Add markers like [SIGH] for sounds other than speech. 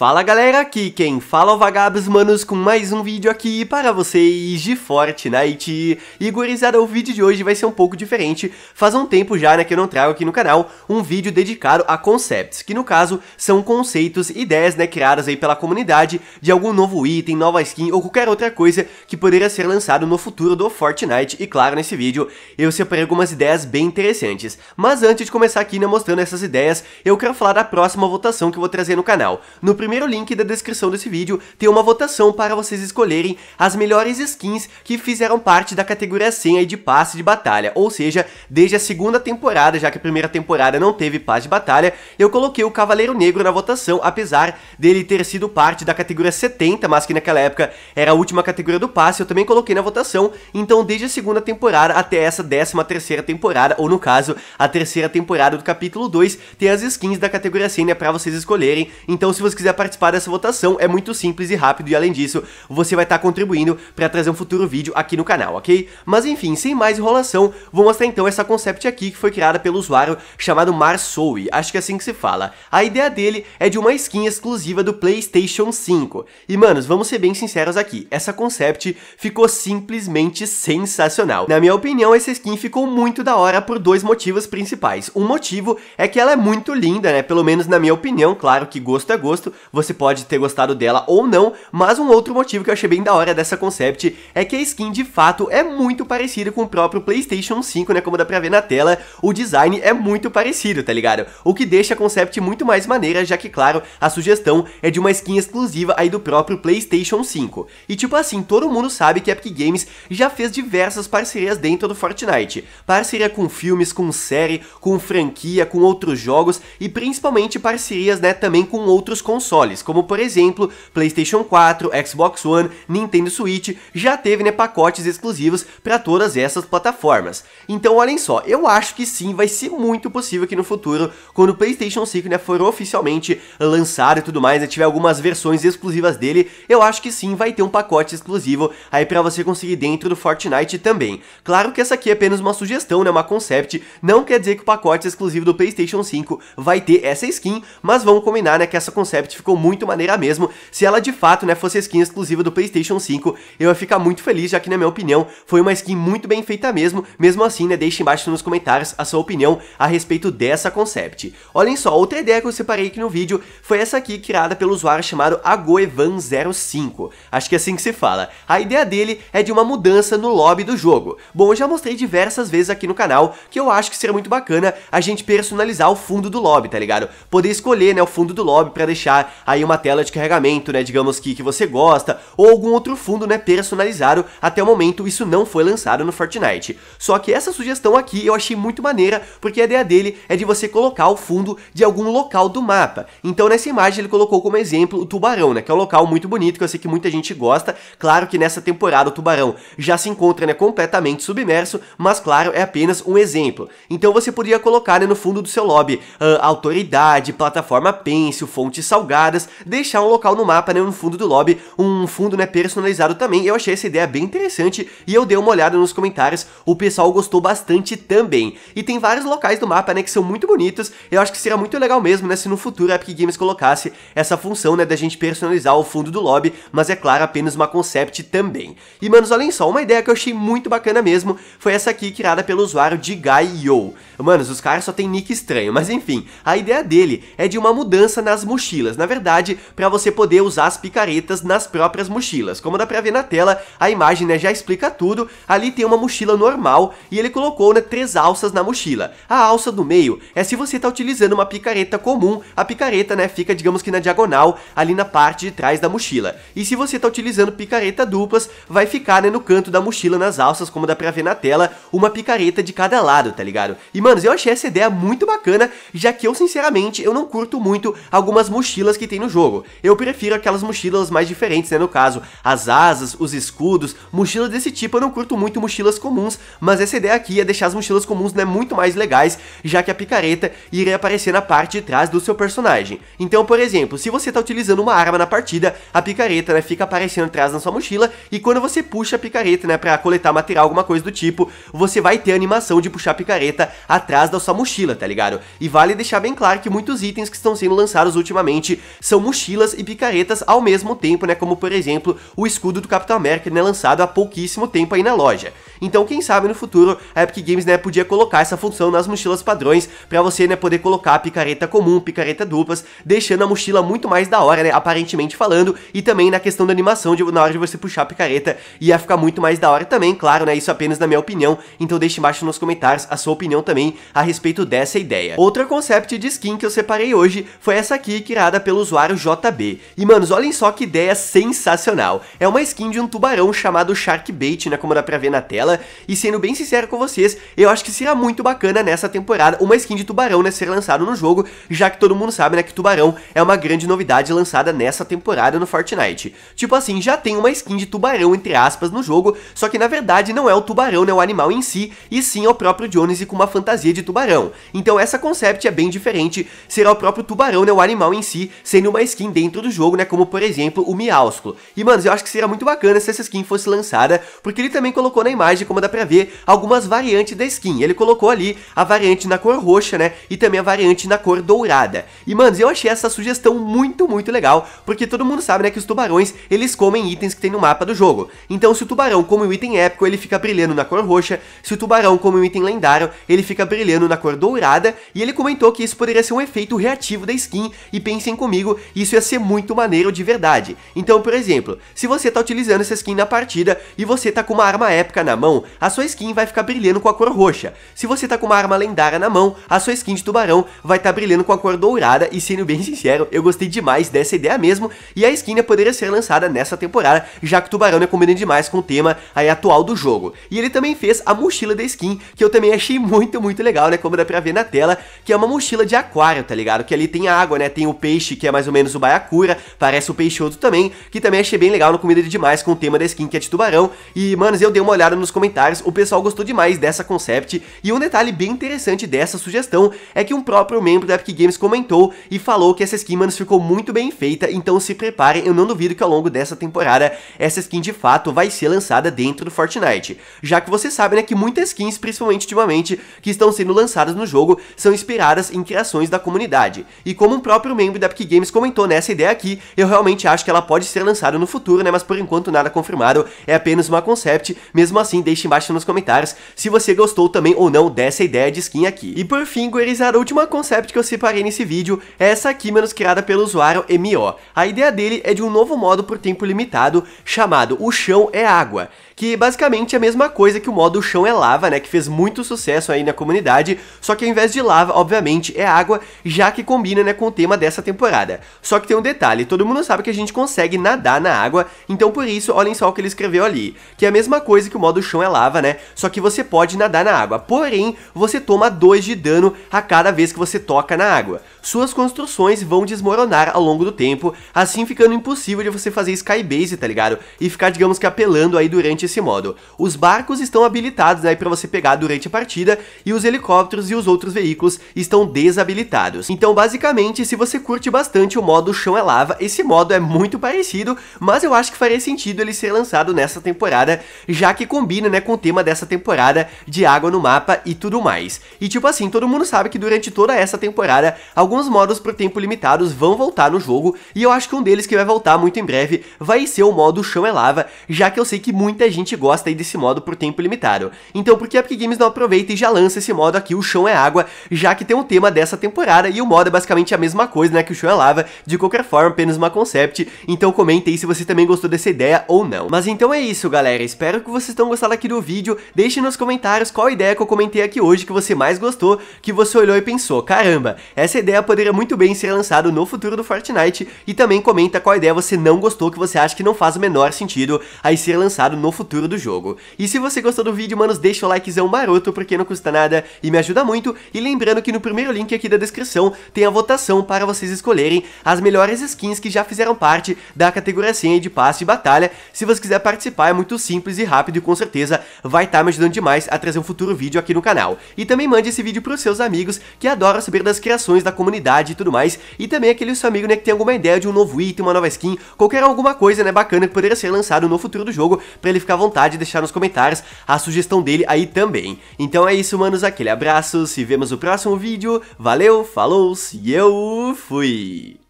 Fala galera, aqui quem fala é o Vagabos Manos com mais um vídeo aqui para vocês de Fortnite. E gurizada, o vídeo de hoje vai ser um pouco diferente, faz um tempo já né, que eu não trago aqui no canal um vídeo dedicado a concepts, que no caso são conceitos e ideias né, criadas aí pela comunidade de algum novo item, nova skin ou qualquer outra coisa que poderia ser lançado no futuro do Fortnite. E claro, nesse vídeo eu separei algumas ideias bem interessantes. Mas antes de começar aqui né, mostrando essas ideias, eu quero falar da próxima votação que eu vou trazer no canal. No primeiro primeiro link da descrição desse vídeo tem uma votação para vocês escolherem as melhores skins que fizeram parte da categoria senha de passe de batalha, ou seja, desde a segunda temporada, já que a primeira temporada não teve passe de batalha, eu coloquei o Cavaleiro Negro na votação, apesar dele ter sido parte da categoria 70, mas que naquela época era a última categoria do passe, eu também coloquei na votação, então desde a segunda temporada até essa décima terceira temporada, ou no caso, a terceira temporada do capítulo 2, tem as skins da categoria senha né, para vocês escolherem, então se você quiser participar dessa votação, é muito simples e rápido e além disso, você vai estar tá contribuindo para trazer um futuro vídeo aqui no canal, ok? Mas enfim, sem mais enrolação, vou mostrar então essa concept aqui que foi criada pelo usuário chamado Marsoui, acho que é assim que se fala. A ideia dele é de uma skin exclusiva do Playstation 5. E manos, vamos ser bem sinceros aqui, essa concept ficou simplesmente sensacional. Na minha opinião, essa skin ficou muito da hora por dois motivos principais. Um motivo é que ela é muito linda, né? Pelo menos na minha opinião, claro que gosto é gosto, você pode ter gostado dela ou não, mas um outro motivo que eu achei bem da hora dessa concept é que a skin de fato é muito parecida com o próprio Playstation 5, né, como dá pra ver na tela, o design é muito parecido, tá ligado? O que deixa a concept muito mais maneira, já que, claro, a sugestão é de uma skin exclusiva aí do próprio Playstation 5. E tipo assim, todo mundo sabe que a Epic Games já fez diversas parcerias dentro do Fortnite, parceria com filmes, com série, com franquia, com outros jogos e principalmente parcerias, né, também com outros consoles consoles, como por exemplo PlayStation 4, Xbox One, Nintendo Switch, já teve né, pacotes exclusivos para todas essas plataformas. Então olhem só, eu acho que sim, vai ser muito possível que no futuro, quando o PlayStation 5 né, for oficialmente lançado e tudo mais, né, tiver algumas versões exclusivas dele, eu acho que sim, vai ter um pacote exclusivo aí para você conseguir dentro do Fortnite também. Claro que essa aqui é apenas uma sugestão, né, uma concept, não quer dizer que o pacote exclusivo do PlayStation 5 vai ter essa skin, mas vamos combinar né, que essa concept ficou muito maneira mesmo. Se ela de fato, né, fosse skin exclusiva do PlayStation 5, eu ia ficar muito feliz, já que na minha opinião foi uma skin muito bem feita mesmo. Mesmo assim, né, deixe embaixo nos comentários a sua opinião a respeito dessa concept. Olhem só, outra ideia que eu separei aqui no vídeo foi essa aqui, criada pelo usuário chamado Agoevan05. Acho que é assim que se fala. A ideia dele é de uma mudança no lobby do jogo. Bom, eu já mostrei diversas vezes aqui no canal que eu acho que seria muito bacana a gente personalizar o fundo do lobby, tá ligado? Poder escolher, né, o fundo do lobby para deixar aí uma tela de carregamento, né, digamos que, que você gosta, ou algum outro fundo, né, personalizado. Até o momento isso não foi lançado no Fortnite. Só que essa sugestão aqui eu achei muito maneira, porque a ideia dele é de você colocar o fundo de algum local do mapa. Então nessa imagem ele colocou como exemplo o Tubarão, né, que é um local muito bonito que eu sei que muita gente gosta. Claro que nessa temporada o Tubarão já se encontra, né, completamente submerso, mas claro, é apenas um exemplo. Então você poderia colocar, né, no fundo do seu lobby, uh, autoridade, plataforma pêncil, fonte salgada, deixar um local no mapa, né, fundo do lobby, um fundo, né, personalizado também. Eu achei essa ideia bem interessante e eu dei uma olhada nos comentários, o pessoal gostou bastante também. E tem vários locais do mapa, né, que são muito bonitos, eu acho que seria muito legal mesmo, né, se no futuro a Epic Games colocasse essa função, né, da gente personalizar o fundo do lobby, mas é claro, apenas uma concept também. E, manos, olhem só, uma ideia que eu achei muito bacana mesmo foi essa aqui, criada pelo usuário de Gaio. Manos, os caras só tem nick estranho, mas enfim, a ideia dele é de uma mudança nas mochilas. Na verdade, para você poder usar as picaretas nas próprias mochilas. Como dá pra ver na tela, a imagem né, já explica tudo, ali tem uma mochila normal e ele colocou né, três alças na mochila. A alça do meio é se você tá utilizando uma picareta comum, a picareta né, fica digamos que na diagonal, ali na parte de trás da mochila. E se você tá utilizando picareta duplas, vai ficar né, no canto da mochila nas alças, como dá pra ver na tela, uma picareta de cada lado, tá ligado? E manos, eu achei essa ideia muito bacana, já que eu sinceramente eu não curto muito algumas mochilas que tem no jogo. Eu prefiro aquelas mochilas mais diferentes, né, no caso, as asas, os escudos, mochilas desse tipo eu não curto muito mochilas comuns, mas essa ideia aqui é deixar as mochilas comuns né, muito mais legais, já que a picareta iria aparecer na parte de trás do seu personagem. Então, por exemplo, se você está utilizando uma arma na partida, a picareta né, fica aparecendo atrás na sua mochila, e quando você puxa a picareta né, para coletar material, alguma coisa do tipo, você vai ter a animação de puxar a picareta atrás da sua mochila, tá ligado? E vale deixar bem claro que muitos itens que estão sendo lançados ultimamente são mochilas e picaretas ao mesmo tempo, né? Como por exemplo o escudo do Capitão América, né? Lançado há pouquíssimo tempo aí na loja. Então, quem sabe no futuro a Epic Games né, podia colocar essa função nas mochilas padrões para você né, poder colocar picareta comum, picareta duplas, deixando a mochila muito mais da hora, né, aparentemente falando, e também na questão da animação, de, na hora de você puxar a picareta, ia ficar muito mais da hora também, claro, né, isso apenas na minha opinião, então deixe embaixo nos comentários a sua opinião também a respeito dessa ideia. Outra concept de skin que eu separei hoje foi essa aqui, criada pelo usuário JB. E, manos, olhem só que ideia sensacional. É uma skin de um tubarão chamado Sharkbait, né, como dá pra ver na tela, dela. E sendo bem sincero com vocês, eu acho que será muito bacana nessa temporada uma skin de tubarão né, ser lançada no jogo, já que todo mundo sabe né, que tubarão é uma grande novidade lançada nessa temporada no Fortnite. Tipo assim, já tem uma skin de tubarão, entre aspas, no jogo, só que na verdade não é o tubarão, né, o animal em si, e sim é o próprio Jones com uma fantasia de tubarão. Então essa concept é bem diferente, será o próprio tubarão, né, o animal em si, sendo uma skin dentro do jogo, né, como por exemplo o Miausclo. E, mano, eu acho que seria muito bacana se essa skin fosse lançada, porque ele também colocou na imagem como dá pra ver, algumas variantes da skin. Ele colocou ali a variante na cor roxa, né? E também a variante na cor dourada. E, manos, eu achei essa sugestão muito, muito legal, porque todo mundo sabe, né, que os tubarões, eles comem itens que tem no mapa do jogo. Então, se o tubarão come um item épico, ele fica brilhando na cor roxa. Se o tubarão come um item lendário, ele fica brilhando na cor dourada. E ele comentou que isso poderia ser um efeito reativo da skin. E pensem comigo, isso ia ser muito maneiro de verdade. Então, por exemplo, se você tá utilizando essa skin na partida e você tá com uma arma épica na mão, mão, a sua skin vai ficar brilhando com a cor roxa. Se você tá com uma arma lendária na mão, a sua skin de tubarão vai estar tá brilhando com a cor dourada e sendo bem [LAUGHS] sincero, eu gostei demais dessa ideia mesmo e a skin poderia ser lançada nessa temporada, já que o tubarão é né, demais com o tema aí, atual do jogo. E ele também fez a mochila da skin, que eu também achei muito, muito legal, né, como dá pra ver na tela, que é uma mochila de aquário, tá ligado? Que ali tem água, né, tem o peixe, que é mais ou menos o baiacura, parece o peixoto também, que também achei bem legal no Comida Demais com o tema da skin que é de tubarão. E, manos, eu dei uma olhada nos comentários comentários, o pessoal gostou demais dessa concept, e um detalhe bem interessante dessa sugestão é que um próprio membro da Epic Games comentou e falou que essa skin, mano, ficou muito bem feita, então se preparem, eu não duvido que ao longo dessa temporada essa skin de fato vai ser lançada dentro do Fortnite, já que você sabe, né, que muitas skins, principalmente ultimamente, que estão sendo lançadas no jogo, são inspiradas em criações da comunidade, e como um próprio membro da Epic Games comentou nessa ideia aqui, eu realmente acho que ela pode ser lançada no futuro, né, mas por enquanto nada confirmado, é apenas uma concept, mesmo assim deixe embaixo nos comentários se você gostou também ou não dessa ideia de skin aqui. E por fim, gurizada, a última concept que eu separei nesse vídeo é essa aqui, menos criada pelo usuário MO. A ideia dele é de um novo modo por tempo limitado, chamado O Chão é Água que basicamente é a mesma coisa que o modo Chão é Lava, né, que fez muito sucesso aí na comunidade, só que ao invés de lava, obviamente, é água, já que combina, né, com o tema dessa temporada. Só que tem um detalhe, todo mundo sabe que a gente consegue nadar na água, então por isso, olhem só o que ele escreveu ali, que é a mesma coisa que o modo Chão é Lava, né, só que você pode nadar na água, porém, você toma 2 de dano a cada vez que você toca na água. Suas construções vão desmoronar ao longo do tempo, assim ficando impossível de você fazer Skybase, tá ligado? E ficar, digamos que, apelando aí durante desse modo. Os barcos estão habilitados aí para você pegar durante a partida e os helicópteros e os outros veículos estão desabilitados. Então, basicamente, se você curte bastante o modo chão é lava, esse modo é muito parecido, mas eu acho que faria sentido ele ser lançado nessa temporada, já que combina, né, com o tema dessa temporada de água no mapa e tudo mais. E tipo assim, todo mundo sabe que durante toda essa temporada, alguns modos por tempo limitados vão voltar no jogo, e eu acho que um deles que vai voltar muito em breve vai ser o modo chão é lava, já que eu sei que muita gente gente gosta aí desse modo por tempo limitado. Então por que a Epic Games não aproveita e já lança esse modo aqui, o chão é água, já que tem um tema dessa temporada e o modo é basicamente a mesma coisa, né, que o chão é lava, de qualquer forma, apenas uma concept, então comenta aí se você também gostou dessa ideia ou não. Mas então é isso, galera, espero que vocês tenham gostado aqui do vídeo, deixe nos comentários qual ideia que eu comentei aqui hoje que você mais gostou, que você olhou e pensou, caramba, essa ideia poderia muito bem ser lançada no futuro do Fortnite, e também comenta qual ideia você não gostou, que você acha que não faz o menor sentido aí ser lançado no futuro futuro do jogo. E se você gostou do vídeo, manos, deixa o likezão maroto porque não custa nada e me ajuda muito. E lembrando que no primeiro link aqui da descrição tem a votação para vocês escolherem as melhores skins que já fizeram parte da categoria de passe e batalha. Se você quiser participar, é muito simples e rápido e com certeza vai estar tá me ajudando demais a trazer um futuro vídeo aqui no canal. E também mande esse vídeo para os seus amigos que adoram saber das criações da comunidade e tudo mais. E também aquele seu amigo né, que tem alguma ideia de um novo item, uma nova skin, qualquer alguma coisa né, bacana que poderia ser lançado no futuro do jogo para ele ficar fica à vontade de deixar nos comentários a sugestão dele aí também. Então é isso, manos, aquele abraço, se vemos no próximo vídeo, valeu, falou e eu fui!